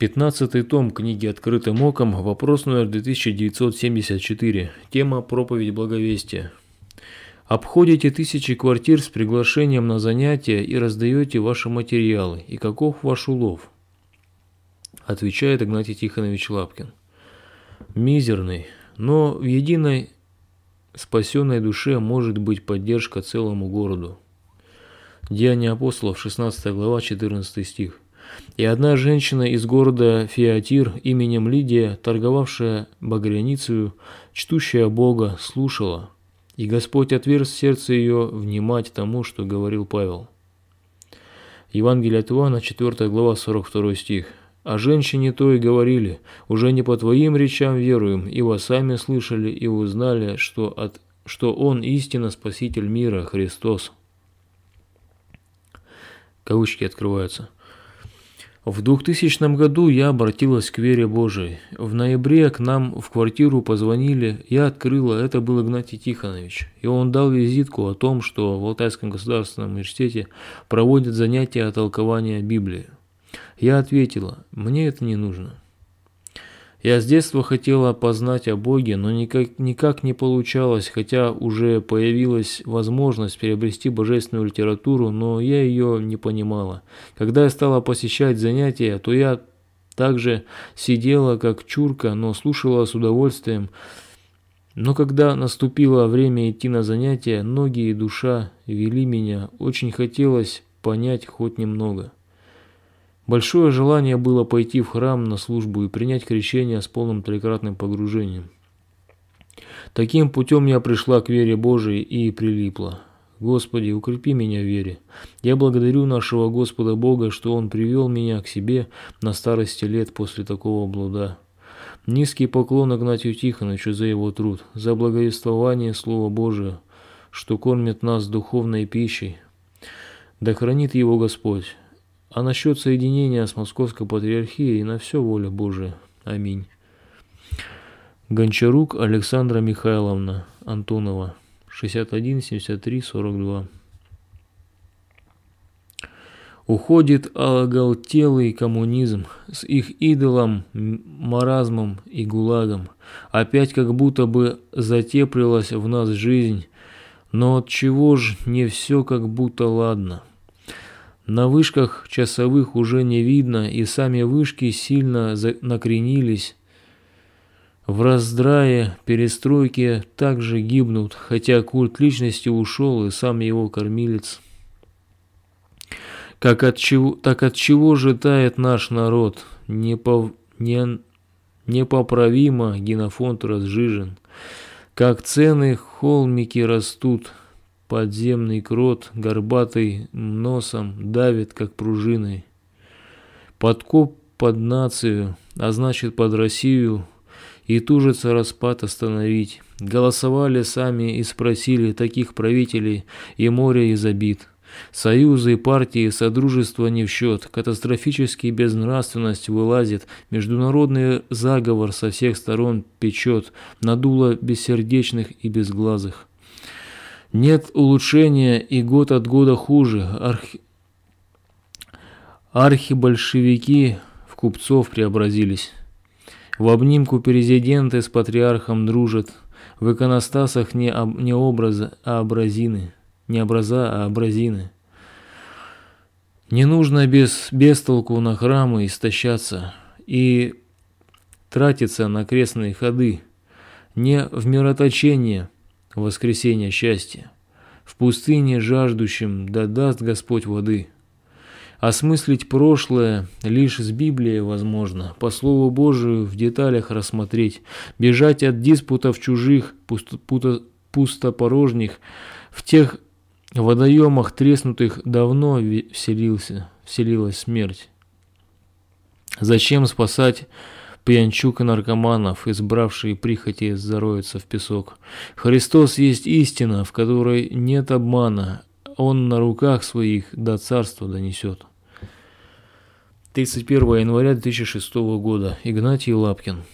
15 том книги «Открытым оком», вопрос номер 2974, тема «Проповедь благовестия». Обходите тысячи квартир с приглашением на занятия и раздаете ваши материалы. И каков ваш улов? Отвечает Игнатий Тихонович Лапкин. Мизерный, но в единой спасенной душе может быть поддержка целому городу. Деяния апостолов, 16 глава, 14 стих и одна женщина из города Фиатир именем Лидия, торговавшая багряницею, чтущая Бога, слушала. И Господь отверз сердце ее внимать тому, что говорил Павел. Евангелие от Иоанна, 4 глава, 42 стих. «О женщине то и говорили, уже не по твоим речам веруем, и вас сами слышали и узнали, что, от, что Он истинно Спаситель мира, Христос». Кавычки открываются. В 2000 году я обратилась к вере Божией. В ноябре к нам в квартиру позвонили, я открыла, это был Игнатий Тихонович. И он дал визитку о том, что в Алтайском государственном университете проводят занятия о толковании Библии. Я ответила, мне это не нужно. Я с детства хотела познать о Боге, но никак, никак не получалось, хотя уже появилась возможность приобрести божественную литературу, но я ее не понимала. Когда я стала посещать занятия, то я также сидела как чурка, но слушала с удовольствием. Но когда наступило время идти на занятия, ноги и душа вели меня, очень хотелось понять хоть немного. Большое желание было пойти в храм на службу и принять крещение с полным трикратным погружением. Таким путем я пришла к вере Божией и прилипла. Господи, укрепи меня в вере. Я благодарю нашего Господа Бога, что Он привел меня к себе на старости лет после такого блуда. Низкий поклон Игнатию Тихоновичу за его труд, за благовествование Слова Божия, что кормит нас духовной пищей. Да хранит его Господь. А насчет соединения с Московской Патриархией на все воля Божия. Аминь. Гончарук Александра Михайловна Антонова, 61 73 42. Уходит оголтелый коммунизм с их идолом, маразмом и гулагом. Опять как будто бы затеплилась в нас жизнь, но от чего ж не все как будто ладно. На вышках часовых уже не видно, и сами вышки сильно накренились. В раздрае перестройки также гибнут, хотя культ личности ушел и сам его кормилец. Как от чего, так от чего же тает наш народ? Непов, не, непоправимо генофонд разжижен. Как цены холмики растут, Подземный крот, горбатый носом, давит, как пружиной. Подкоп под нацию, а значит под Россию, и тужится распад остановить. Голосовали сами и спросили таких правителей, и море изобит. обид. Союзы, партии, содружество не в счет, катастрофически безнравственность вылазит, международный заговор со всех сторон печет, надуло бессердечных и безглазых. Нет улучшения и год от года хуже. Архи... Архибольшевики в купцов преобразились. В обнимку президенты с патриархом дружат. В иконостасах не, об, не образа, а образины. Не образа, а образины. Не нужно без, без толку на храмы истощаться и тратиться на крестные ходы. Не в мироточение – воскресение счастья. В пустыне жаждущим додаст Господь воды. Осмыслить прошлое лишь с Библией возможно, по Слову Божию в деталях рассмотреть, бежать от диспутов чужих, пустопорожних, в тех водоемах треснутых давно вселился, вселилась смерть. Зачем спасать пьянчук и наркоманов, избравшие прихоти, зароются в песок. Христос есть истина, в которой нет обмана, Он на руках своих до царства донесет. 31 января 2006 года. Игнатий Лапкин.